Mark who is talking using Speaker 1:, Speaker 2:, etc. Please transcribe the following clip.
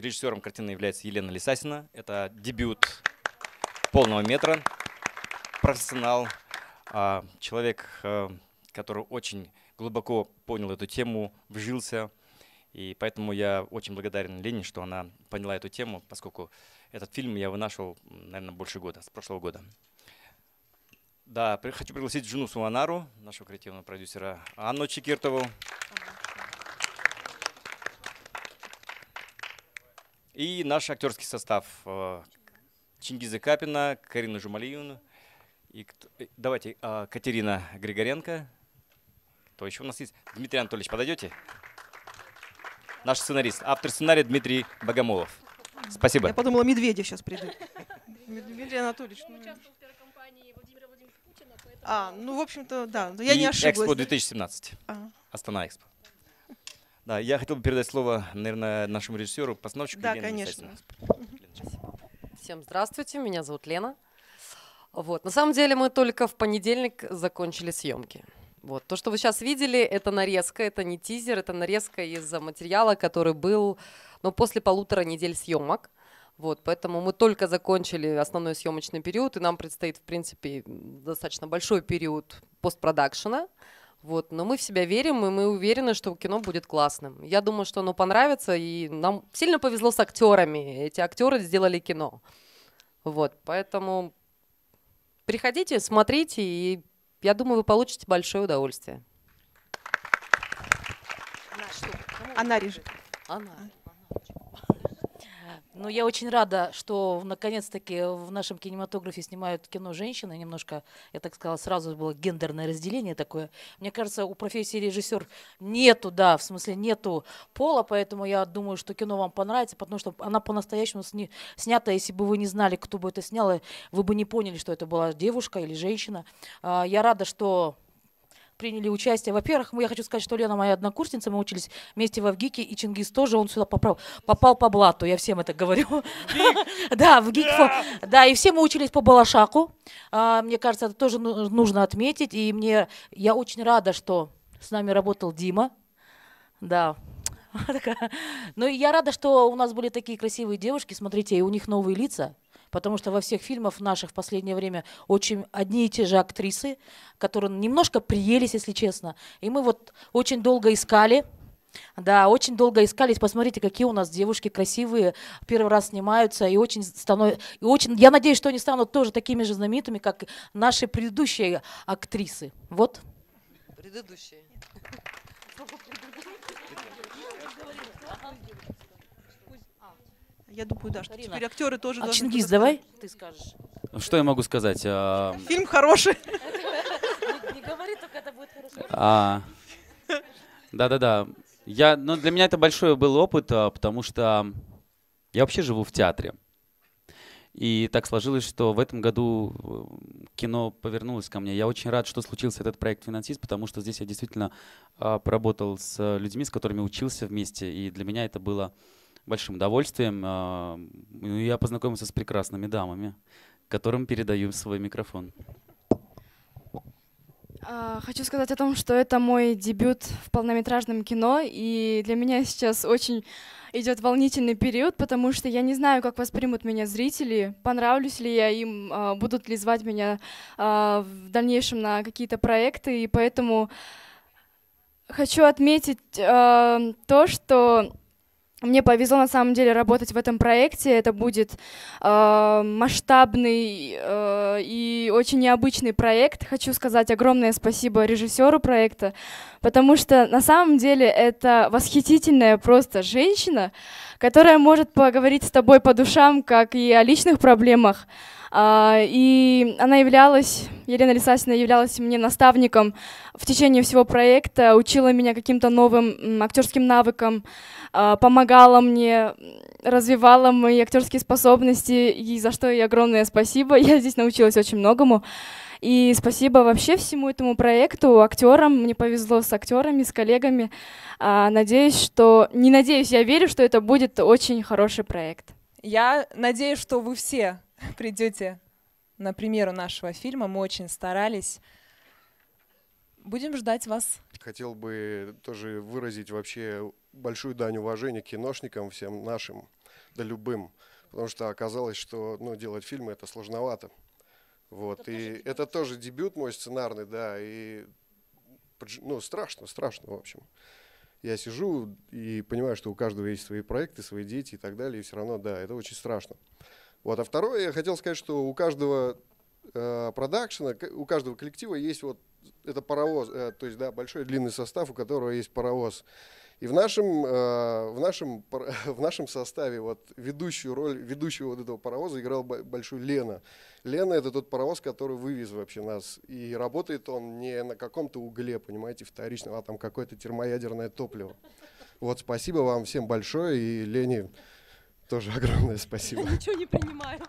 Speaker 1: Режиссером картины является Елена Лисасина. Это дебют полного метра. Профессионал, а, человек, а, который очень глубоко понял эту тему, вжился. И поэтому я очень благодарен Лене, что она поняла эту тему, поскольку этот фильм я вынашивал, наверное, больше года, с прошлого года. Да, хочу пригласить жену Суанару, нашего креативного продюсера Анну Чекиртову. И наш актерский состав. Э, Чингиза Капина, Карина Жумалиевна. И кто... Э, давайте, э, Катерина Григоренко. Кто еще у нас есть? Дмитрий Анатольевич, подойдете? Наш сценарист, автор сценария Дмитрий Богомолов. Спасибо. Я
Speaker 2: подумала, Медведев сейчас придет.
Speaker 1: Дмитрий Анатольевич. Ну,
Speaker 2: а, ну, в общем-то, да. Я не ошиблась. Экспо
Speaker 1: 2017. А. Астана Экспо. Да, я хотел бы передать слово, наверное, нашему режиссеру, постановщику.
Speaker 3: Да, Елене конечно. Всем здравствуйте, меня зовут Лена. Вот, на самом деле мы только в понедельник закончили съемки. Вот. То, что вы сейчас видели, это нарезка, это не тизер, это нарезка из за материала, который был ну, после полутора недель съемок. Вот, поэтому мы только закончили основной съемочный период, и нам предстоит, в принципе, достаточно большой период постпродакшена. Вот, но мы в себя верим, и мы уверены, что кино будет классным. Я думаю, что оно понравится, и нам сильно повезло с актерами. Эти актеры сделали кино. Вот, поэтому приходите, смотрите, и я думаю, вы получите большое удовольствие. Она режет. Она. Ну, я очень рада, что наконец-таки в нашем кинематографе снимают кино женщины. Немножко, я так сказала, сразу было гендерное разделение такое. Мне кажется, у профессии режиссер нету, да, в смысле нету пола, поэтому я думаю, что кино вам понравится, потому что она по-настоящему сни- снята. Если бы вы не знали, кто бы это снял, вы бы не поняли, что это была девушка или женщина. А, я рада, что приняли участие. Во-первых, я хочу сказать, что Лена моя однокурсница, мы учились вместе в Авгике, и Чингис тоже, он сюда попал, попал по блату, я всем это говорю. Да, в ГИК. Да, и все мы учились по Балашаку. А, мне кажется, это тоже ну, нужно отметить. И мне, я очень рада, что с нами работал Дима. Да, ну и я рада, что у нас были такие красивые девушки. Смотрите, и у них новые лица потому что во всех фильмах наших в последнее время очень одни и те же актрисы, которые немножко приелись, если честно. И мы вот очень долго искали, да, очень долго искались. Посмотрите, какие у нас девушки красивые, первый раз снимаются и очень становятся. И очень, я надеюсь, что они станут тоже такими же знаменитыми, как наши предыдущие актрисы. Вот. Предыдущие. Я думаю, да, что Карина. теперь актеры тоже а должны... Чингис, давай. Ты скажешь.
Speaker 1: Ну, что я могу сказать? А, Фильм хороший.
Speaker 2: Не говори, только
Speaker 3: это будет
Speaker 1: хорошо. А, да-да-да. Я, ну, для меня это большой был опыт, а, потому что я вообще живу в театре. И так сложилось, что в этом году э, кино повернулось ко мне. Я очень рад, что случился этот проект «Финансист», потому что здесь я действительно а, поработал с людьми, с которыми учился вместе. И для меня это было большим удовольствием. А, я познакомился с прекрасными дамами, которым передаю свой микрофон.
Speaker 4: А, хочу сказать о том, что это мой дебют в полнометражном кино, и для меня сейчас очень идет волнительный период, потому что я не знаю, как воспримут меня зрители, понравлюсь ли я им, а, будут ли звать меня в дальнейшем на какие-то проекты, и поэтому хочу отметить то, что мне повезло на самом деле работать в этом проекте. Это будет э, масштабный э, и очень необычный проект. Хочу сказать огромное спасибо режиссеру проекта, потому что на самом деле это восхитительная просто женщина, которая может поговорить с тобой по душам как и о личных проблемах, а, и она являлась, Елена Лисасина являлась мне наставником в течение всего проекта, учила меня каким-то новым актерским навыкам, а, помогала мне, развивала мои актерские способности, и за что ей огромное спасибо. Я здесь научилась очень многому. И спасибо вообще всему этому проекту, актерам. Мне повезло с актерами, с коллегами. А, надеюсь, что... Не надеюсь, я верю, что это будет очень хороший проект.
Speaker 3: Я надеюсь, что вы все придете на примеру нашего фильма. Мы очень старались. Будем ждать вас.
Speaker 2: Хотел бы тоже выразить вообще большую дань уважения киношникам, всем нашим, да любым. Потому что оказалось, что ну, делать фильмы это сложновато. Вот. Это и тоже это тоже дебют мой сценарный, да. И ну, страшно, страшно, в общем я сижу и понимаю, что у каждого есть свои проекты, свои дети и так далее, и все равно, да, это очень страшно. Вот. А второе, я хотел сказать, что у каждого э, продакшена, у каждого коллектива есть вот это паровоз, э, то есть, да, большой длинный состав, у которого есть паровоз. И в нашем, э, в нашем, в нашем составе вот ведущую роль ведущего вот этого паровоза играл большую Лена. Лена это тот паровоз, который вывез вообще нас. И работает он не на каком-то угле, понимаете, вторичном, а там какое-то термоядерное топливо. Вот спасибо вам всем большое и Лене
Speaker 1: тоже огромное спасибо. Ничего не принимаю.